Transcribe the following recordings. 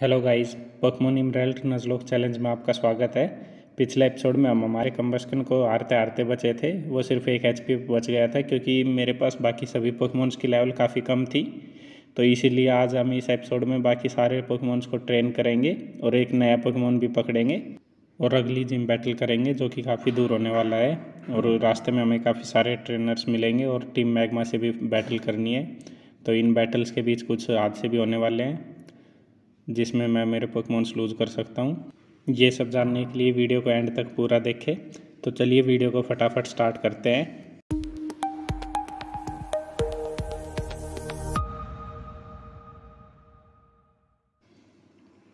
hello guys Pokemon Emerald Nuzlocke challenge में आपका स्वागत है पिछले एपिसोड में हम हमारे कम्बस्कन को हारते हारते बचे थे वो सिर्फ एक एच बच गया था क्योंकि मेरे पास बाकी सभी पोकमोन्स की लेवल काफ़ी कम थी तो इसीलिए आज हम इस एपिसोड में बाकी सारे पोकमोन्स को ट्रेन करेंगे और एक नया पोकमोन भी पकड़ेंगे और अगली जिम बैटल करेंगे जो कि काफ़ी दूर होने वाला है और रास्ते में हमें काफ़ी सारे ट्रेनर्स मिलेंगे और टीम मैगमा से भी बैटल करनी है तो इन बैटल्स के बीच कुछ हादसे भी होने वाले हैं जिसमें मैं मेरे पोकमोन्स लूज़ कर सकता हूँ ये सब जानने के लिए वीडियो को एंड तक पूरा देखें तो चलिए वीडियो को फटाफट स्टार्ट करते हैं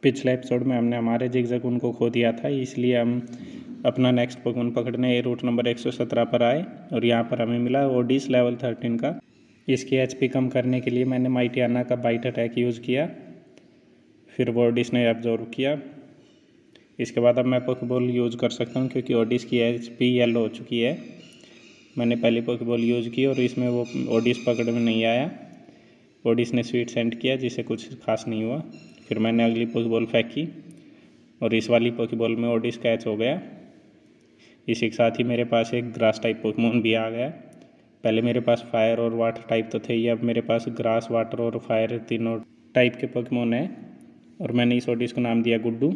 पिछले एपिसोड में हमने हमारे जिगजग उनको खो दिया था इसलिए हम अपना नेक्स्ट पोकमोन पकड़ने रूट नंबर 117 पर आए और यहाँ पर हमें मिला ओडिस लेवल 13 का इसकी एचपी कम करने के लिए मैंने माइटियाना का बाइट अटैक यूज़ किया फिर वो ऑडिस ने एब्जॉर्व किया इसके बाद अब मैं पोकेबॉल यूज़ कर सकता हूँ क्योंकि ऑडिस की एच पी येलो हो चुकी है मैंने पहले पोकेबॉल यूज़ की और इसमें वो ऑडिस पकड़ में नहीं आया ऑडिस ने स्वीट सेंड किया जिसे कुछ खास नहीं हुआ फिर मैंने अगली पोकेबॉल फेंकी और इस वाली पोकेबॉल में ऑडिस कैच हो गया इसी के साथ ही मेरे पास एक ग्रास टाइप पोकमोन भी आ गया पहले मेरे पास फायर और वाटर टाइप तो थे ही अब मेरे पास ग्रास वाटर और फायर तीनों टाइप के पोकमोन हैं और मैंने इस ऑडियो को नाम दिया गुड्डू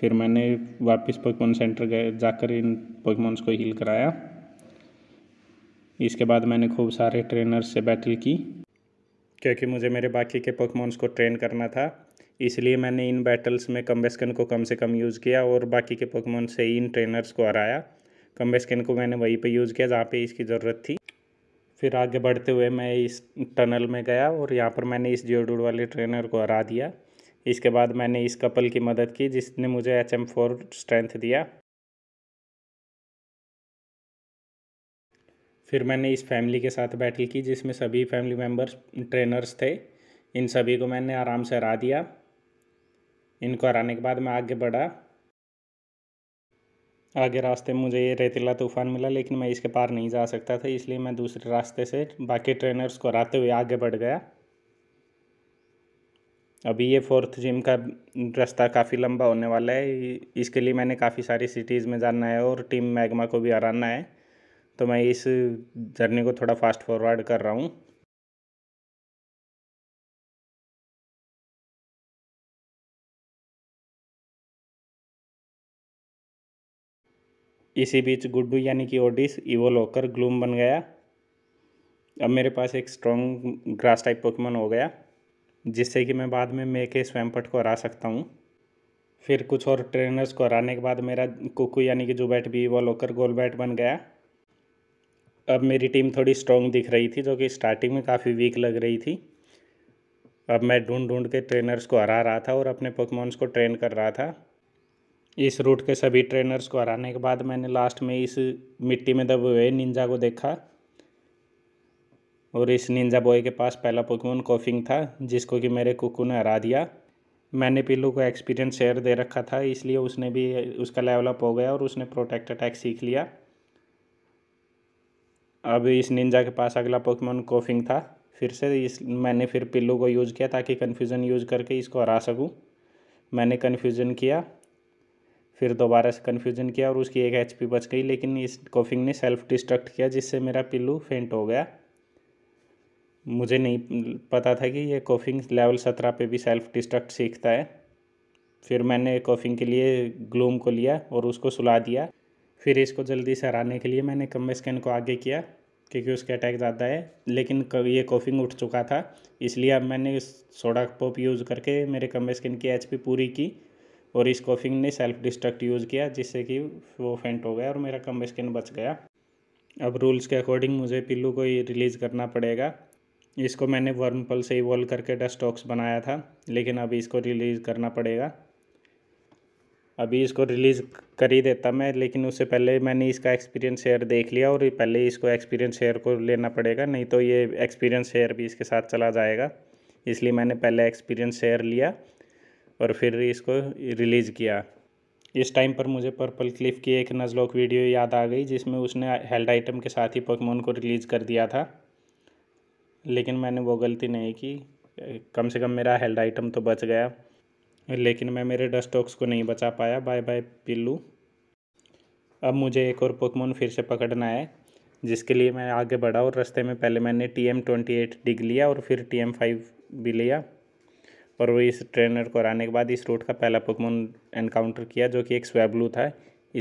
फिर मैंने वापस पोकमोन सेंटर गए जाकर इन पोकमोन्स को हील कराया इसके बाद मैंने खूब सारे ट्रेनर्स से बैटल की क्योंकि मुझे मेरे बाकी के पोकमोन्स को ट्रेन करना था इसलिए मैंने इन बैटल्स में कम्बेस्कन को कम से कम यूज़ किया और बाकी के पोकमोन से इन ट्रेनर्स को हराया कम्बेस्कन को मैंने वहीं पर यूज़ किया जहाँ पर इसकी ज़रूरत थी फिर आगे बढ़ते हुए मैं इस टनल में गया और यहाँ पर मैंने इस जियोडूड वाले ट्रेनर को हरा दिया इसके बाद मैंने इस कपल की मदद की जिसने मुझे एच एम फोर स्ट्रेंथ दिया फिर मैंने इस फैमिली के साथ बैटल की जिसमें सभी फैमिली मेम्बर्स ट्रेनर्स थे इन सभी को मैंने आराम से हरा दिया इनको हराने के बाद मैं आगे बढ़ा आगे रास्ते में मुझे ये रेतीला तूफान मिला लेकिन मैं इसके पार नहीं जा सकता था इसलिए मैं दूसरे रास्ते से बाकी ट्रेनर्स को हराते हुए आगे बढ़ गया अभी ये फोर्थ जिम का रास्ता काफ़ी लंबा होने वाला है इसके लिए मैंने काफ़ी सारी सिटीज़ में जाना है और टीम मैगमा को भी हराना है तो मैं इस जर्नी को थोड़ा फास्ट फॉरवर्ड कर रहा हूँ इसी बीच गुड्डू यानी कि ओडिस इवोल होकर ग्लूम बन गया अब मेरे पास एक स्ट्रॉन्ग ग्रास टाइप पोकेमोन हो गया जिससे कि मैं बाद में मेके स्वयंपट को हरा सकता हूँ फिर कुछ और ट्रेनर्स को हराने के बाद मेरा कुकू यानी कि जुबैट भी इवॉल्व होकर गोल बैट बन गया अब मेरी टीम थोड़ी स्ट्रॉन्ग दिख रही थी जो कि स्टार्टिंग में काफ़ी वीक लग रही थी अब मैं ढूंढ ढूंढ के ट्रेनर्स को हरा रहा था और अपने पोकमॉन्स को ट्रेन कर रहा था इस रूट के सभी ट्रेनर्स को हराने के बाद मैंने लास्ट में इस मिट्टी में दबे हुए निंजा को देखा और इस निंजा बॉय के पास पहला पोकमोन कॉफिंग था जिसको कि मेरे कुकू ने हरा दिया मैंने पिल्लू को एक्सपीरियंस शेयर दे रखा था इसलिए उसने भी उसका लेवल अप हो गया और उसने प्रोटेक्ट अटैक सीख लिया अब इस निंजा के पास अगला पोकमोन कोफिंग था फिर से इस मैंने फिर पिल्लू को यूज़ किया ताकि कन्फ्यूज़न यूज़ करके इसको हरा सकूँ मैंने कन्फ्यूज़न किया फिर दोबारा से कन्फ्यूजन किया और उसकी एक एच बच गई लेकिन इस कॉफिंग ने सेल्फ डिस्ट्रक्ट किया जिससे मेरा पिल्लू फेंट हो गया मुझे नहीं पता था कि ये कॉफिंग लेवल सत्रह पे भी सेल्फ डिस्ट्रक्ट सीखता है फिर मैंने कॉफिंग के लिए ग्लूम को लिया और उसको सुला दिया फिर इसको जल्दी से हराने के लिए मैंने कम्बे स्कैन को आगे किया क्योंकि उसके अटैक ज़्यादा है लेकिन ये कॉफिंग उठ चुका था इसलिए अब मैंने सोडा पॉप यूज़ करके मेरे कम्बे स्कैन की एच पूरी की और इस कॉफिंग ने सेल्फ डिस्ट्रक्ट यूज़ किया जिससे कि वो फेंट हो गया और मेरा कम स्किन बच गया अब रूल्स के अकॉर्डिंग मुझे पिल्लू को ही रिलीज़ करना पड़ेगा इसको मैंने वर्म पल से इवॉल्व करके डस्टॉक्स बनाया था लेकिन अभी इसको रिलीज़ करना पड़ेगा अभी इसको रिलीज़ कर ही देता मैं लेकिन उससे पहले मैंने इसका एक्सपीरियंस शेयर देख लिया और पहले इसको एक्सपीरियंस शेयर को लेना पड़ेगा नहीं तो ये एक्सपीरियंस शेयर भी इसके साथ चला जाएगा इसलिए मैंने पहले एक्सपीरियंस शेयर लिया और फिर इसको रिलीज़ किया इस टाइम पर मुझे पर्पल क्लिफ की एक नज़लॉक वीडियो याद आ गई जिसमें उसने हेल्ड आइटम के साथ ही पोकमोन को रिलीज़ कर दिया था लेकिन मैंने वो गलती नहीं की कम से कम मेरा हेल्ड आइटम तो बच गया लेकिन मैं मेरे डस्टॉक्स को नहीं बचा पाया बाय बाय पिल्लू अब मुझे एक और पोकमोन फिर से पकड़ना है जिसके लिए मैं आगे बढ़ा और रास्ते में पहले मैंने T M twenty eight dig लिया और फिर टी एम फाइव भी लिया और वो इस ट्रेनर को हराने के बाद इस रूट का पहला पोकमोन एनकाउंटर किया जो कि एक स्वैबलू था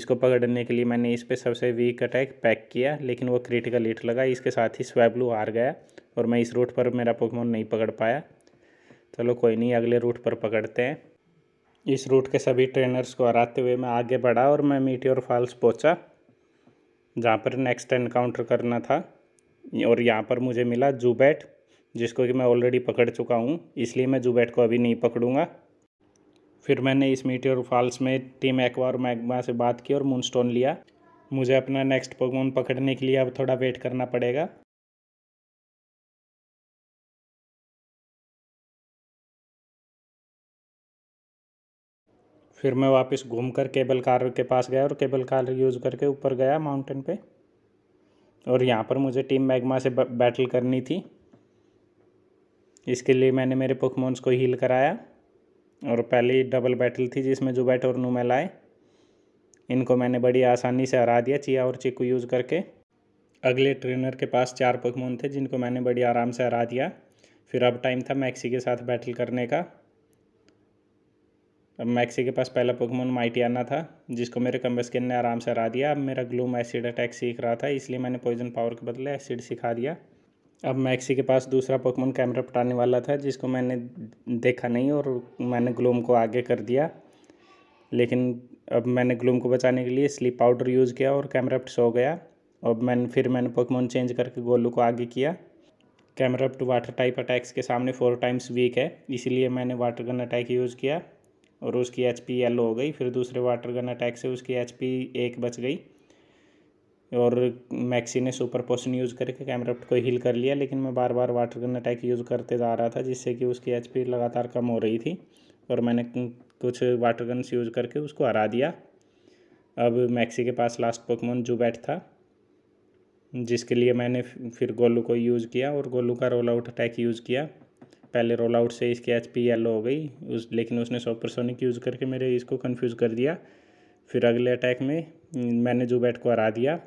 इसको पकड़ने के लिए मैंने इस पर सबसे वीक अटैक पैक किया लेकिन वो क्रिटिकल हिट लगा इसके साथ ही स्वैबलू हार गया और मैं इस रूट पर मेरा पकमोन नहीं पकड़ पाया चलो कोई नहीं अगले रूट पर पकड़ते हैं इस रूट के सभी ट्रेनर्स को हराते हुए मैं आगे बढ़ा और मैं और फॉल्स पहुँचा जहाँ पर नेक्स्ट एनकाउंटर करना था और यहाँ पर मुझे मिला जूबैट जिसको कि मैं ऑलरेडी पकड़ चुका हूँ इसलिए मैं जुबैट को अभी नहीं पकड़ूंगा फिर मैंने इस और फॉल्स में टीम एक्वा और मैगमा से बात की और मूनस्टोन लिया मुझे अपना नेक्स्ट पोगमोन पकड़ने के लिए अब थोड़ा वेट करना पड़ेगा फिर मैं वापस घूमकर केबल कार के पास गया और केबल कार यूज़ करके ऊपर गया माउंटेन पे और यहाँ पर मुझे टीम मैग्मा से बैटल करनी थी इसके लिए मैंने मेरे पोकमोन्स को हील कराया और पहली डबल बैटल थी जिसमें जुबैट और नूमेल आए इनको मैंने बड़ी आसानी से हरा दिया चिया और चिकू यूज़ करके अगले ट्रेनर के पास चार पोकमोन थे जिनको मैंने बड़ी आराम से हरा दिया फिर अब टाइम था मैक्सी के साथ बैटल करने का अब मैक्सी के पास पहला पोकमोन माइटियाना था जिसको मेरे कम्बस्किन ने आराम से हरा दिया अब मेरा ग्लूम एसिड अटैक सीख रहा था इसलिए मैंने पॉइजन पावर के बदले एसिड सिखा दिया अब मैक्सी के पास दूसरा पोकमोन कैमरा पटाने वाला था जिसको मैंने देखा नहीं और मैंने ग्लूम को आगे कर दिया लेकिन अब मैंने ग्लूम को बचाने के लिए स्लीप पाउडर यूज़ किया और कैमराप्ट सो गया और मैंने फिर मैंने पोकमोन चेंज करके गोलू को आगे किया कैमराप्ट वाटर टाइप अटैक्स के सामने फोर टाइम्स वीक है इसीलिए मैंने वाटर गन अटैक यूज़ किया और उसकी एच पी येलो हो गई फिर दूसरे वाटर गन अटैक से उसकी एच पी एक बच गई और मैक्सी ने सुपर पोशन यूज़ करके कैमरा को हील कर लिया लेकिन मैं बार बार वाटर गन अटैक यूज़ करते जा रहा था जिससे कि उसकी एच लगातार कम हो रही थी और मैंने कुछ वाटर गन्स यूज़ करके उसको हरा दिया अब मैक्सी के पास लास्ट पोकमोन जूबैट था जिसके लिए मैंने फिर गोलू को यूज़ किया और गोलू का रोल आउट अटैक यूज़ किया पहले रोल आउट से इसकी एच पी येलो हो गई उस लेकिन उसने सोनिक यूज़ करके मेरे इसको कन्फ्यूज़ कर दिया फिर अगले अटैक में मैंने जूबैट को हरा दिया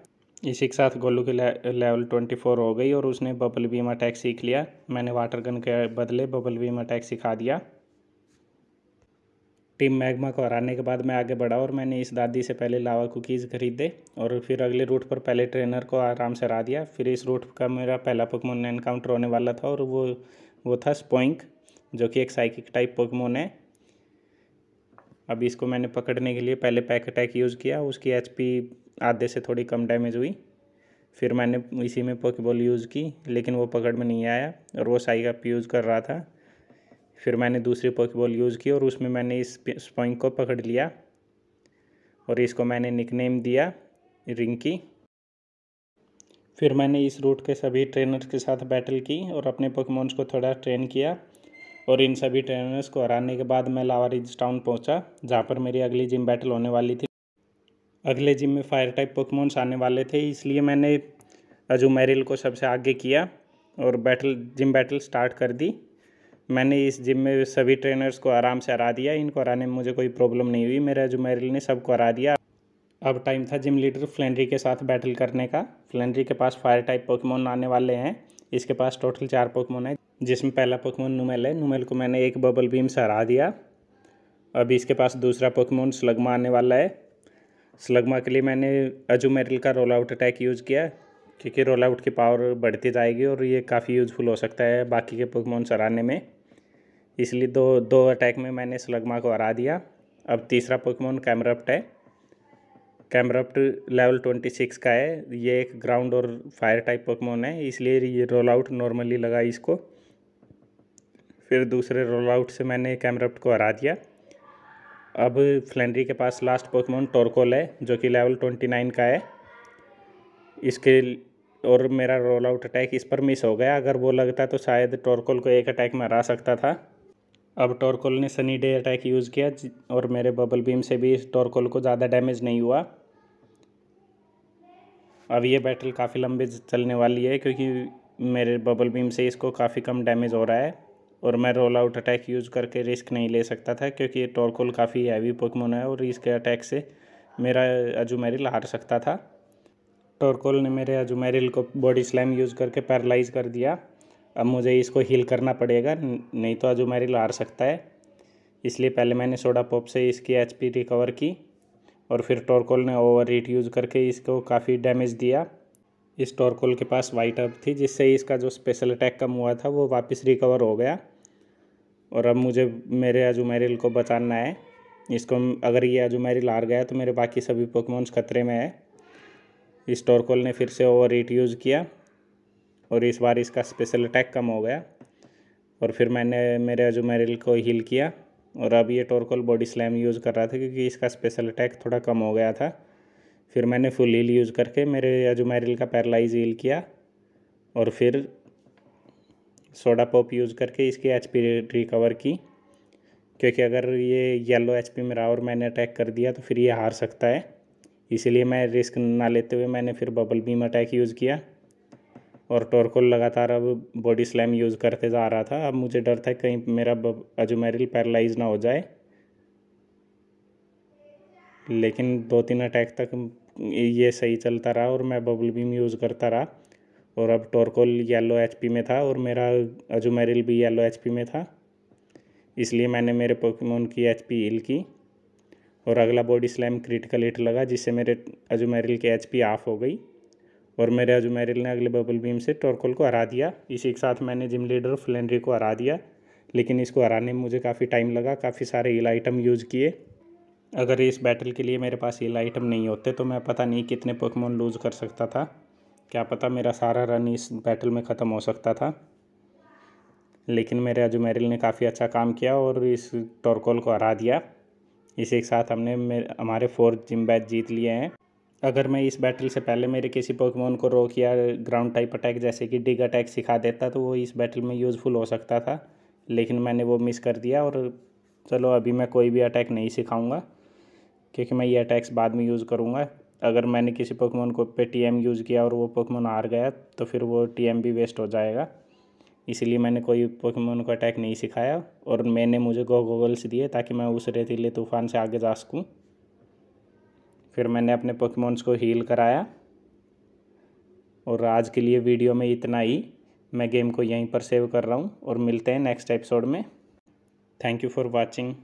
इसी के साथ गोलू की लेवल ट्वेंटी फोर हो गई और उसने बबल बीम अटैक सीख लिया मैंने वाटर गन के बदले बबल बीम अटैक सिखा दिया टीम मैग्मा को हराने के बाद मैं आगे बढ़ा और मैंने इस दादी से पहले लावा कुकीज़ खरीदे और फिर अगले रूट पर पहले ट्रेनर को आराम से हरा दिया फिर इस रूट का मेरा पहला पोकमोन एनकाउंटर होने वाला था और वो वो था स्पोइंक जो कि एक साइकिक टाइप पोकमोन है अब इसको मैंने पकड़ने के लिए पहले पैक अटैक यूज़ किया उसकी एच आधे से थोड़ी कम डैमेज हुई फिर मैंने इसी में पॉकीबॉल यूज़ की लेकिन वो पकड़ में नहीं आया और वो साई का यूज़ कर रहा था फिर मैंने दूसरी पॉकीबॉल यूज़ की और उसमें मैंने इस स्पॉइंग को पकड़ लिया और इसको मैंने निकनेम दिया रिंकी फिर मैंने इस रूट के सभी ट्रेनर्स के साथ बैटल की और अपने पॉकीमोन्स को थोड़ा ट्रेन किया और इन सभी ट्रेनर्स को हराने के बाद मैं लावारिज टाउन पहुंचा जहां पर मेरी अगली जिम बैटल होने वाली थी अगले जिम में फायर टाइप पोकमोन्स आने वाले थे इसलिए मैंने अजू मैरिल को सबसे आगे किया और बैटल जिम बैटल स्टार्ट कर दी मैंने इस जिम में सभी ट्रेनर्स को आराम से हरा दिया इनको हराने में मुझे कोई प्रॉब्लम नहीं हुई मेरे अजू मैरिल ने सबको हरा दिया अब टाइम था जिम लीडर फ्लैंड्री के साथ बैटल करने का फ्लैंड्री के पास फायर टाइप पोकमोन आने वाले हैं इसके पास टोटल चार पोकमोन है जिसमें पहला पोकमोन नुमेल है नुमेल को मैंने एक बबल बीम से हरा दिया अभी इसके पास दूसरा पोकमोन स्लगमा आने वाला है स्लगमा के लिए मैंने अजूमेरिल का रोल आउट अटैक यूज़ किया क्योंकि रोल आउट की पावर बढ़ती जाएगी और ये काफ़ी यूजफुल हो सकता है बाकी के पोकमोन सराहने में इसलिए दो दो अटैक में मैंने स्लगमा को हरा दिया अब तीसरा पोकमोन अपट है कैमराप्ट लेवल ट्वेंटी सिक्स का है ये एक ग्राउंड और फायर टाइप पकमोन है इसलिए ये रोल आउट नॉर्मली लगा इसको फिर दूसरे रोल आउट से मैंने कैमरप्ट को हरा दिया अब फ्लैंड्री के पास लास्ट पोकमोन टोरकोल है जो कि लेवल ट्वेंटी नाइन का है इसके और मेरा रोल आउट अटैक इस पर मिस हो गया अगर वो लगता तो शायद टोरकोल को एक अटैक में हरा सकता था अब टॉर्कोल ने सनी डे अटैक यूज़ किया और मेरे बबल बीम से भी इस को ज़्यादा डैमेज नहीं हुआ अब ये बैटल काफ़ी लंबी चलने वाली है क्योंकि मेरे बबल बीम से इसको काफ़ी कम डैमेज हो रहा है और मैं रोल आउट अटैक यूज़ करके रिस्क नहीं ले सकता था क्योंकि ये टॉरकोल काफ़ी हैवी पोकमोन है और इसके अटैक से मेरा अजूमेरिल हार सकता था टोरकोल ने मेरे अजूमेरिल को बॉडी स्लैम यूज़ करके पैरलाइज कर दिया अब मुझे इसको हील करना पड़ेगा नहीं तो अजूमेरिल हार सकता है इसलिए पहले मैंने सोडा पॉप से इसकी एच रिकवर की और फिर टोरकोल ने ओवर हीट यूज़ करके इसको काफ़ी डैमेज दिया इस टोरकोल के पास वाइट अप थी जिससे इसका जो स्पेशल अटैक कम हुआ था वो वापस रिकवर हो गया और अब मुझे मेरे अजूमेरिल को बचाना है इसको अगर ये अजूमेरिल हार गया तो मेरे बाकी सभी पोकमोन्स खतरे में है इस टोरकोल ने फिर से ओवर हीट यूज़ किया और इस बार इसका स्पेशल अटैक कम हो गया और फिर मैंने मेरे अजुमेरिल को हील किया और अब ये टोरकोल बॉडी स्लैम यूज़ कर रहा था क्योंकि इसका स्पेशल अटैक थोड़ा कम हो गया था फिर मैंने फुल हील यूज़ करके मेरे अजूमेरिल का पैरलाइज हील किया और फिर सोडा पॉप यूज़ करके इसकी एच रिकवर की क्योंकि अगर ये येलो एच में रहा और मैंने अटैक कर दिया तो फिर ये हार सकता है इसीलिए मैं रिस्क ना लेते हुए मैंने फिर बबल बीम अटैक यूज़ किया और टोरकोल लगातार अब बॉडी स्लैम यूज़ करते जा रहा था अब मुझे डर था कहीं मेरा अजमेरिल पैरलाइज ना हो जाए लेकिन दो तीन अटैक तक ये सही चलता रहा और मैं बबल बीम यूज़ करता रहा और अब टोरकोल येलो पी में था और मेरा अजुमेरिल भी येलो पी में था इसलिए मैंने मेरे पोकेमोन की पी हिल की और अगला बॉडी स्लैम क्रिटिकल हिट लगा जिससे मेरे अजूमेरिल की पी ऑफ हो गई और मेरे आज मैरिल ने अगले बबल बीम से टॉर्कोल को हरा दिया इसी के साथ मैंने जिम लीडर फ्लैंड्री को हरा दिया लेकिन इसको हराने में मुझे काफ़ी टाइम लगा काफ़ी सारे हील आइटम यूज़ किए अगर इस बैटल के लिए मेरे पास हिल आइटम नहीं होते तो मैं पता नहीं कितने पोकमोन लूज़ कर सकता था क्या पता मेरा सारा रन इस बैटल में ख़त्म हो सकता था लेकिन मेरे अजमेरिल ने काफ़ी अच्छा काम किया और इस टोरकोल को हरा दिया इसी के साथ हमने हमारे फोर्थ जिम बैच जीत लिए हैं अगर मैं इस बैटल से पहले मेरे किसी पोकेमोन को रोक या ग्राउंड टाइप अटैक जैसे कि डिग अटैक सिखा देता तो वो इस बैटल में यूज़फुल हो सकता था लेकिन मैंने वो मिस कर दिया और चलो अभी मैं कोई भी अटैक नहीं सिखाऊंगा क्योंकि मैं ये अटैक्स बाद में यूज़ करूँगा अगर मैंने किसी पोकमोन को पे टी यूज़ किया और वो पोकमोन हार गया तो फिर वो टी भी वेस्ट हो जाएगा इसीलिए मैंने कोई पोकमोन को अटैक नहीं सिखाया और मैंने मुझे गो गोगल्स दिए ताकि मैं उस रेतीले तूफान से आगे जा सकूँ फिर मैंने अपने पोकेमोन्स को हील कराया और आज के लिए वीडियो में इतना ही मैं गेम को यहीं पर सेव कर रहा हूँ और मिलते हैं नेक्स्ट एपिसोड में थैंक यू फॉर वॉचिंग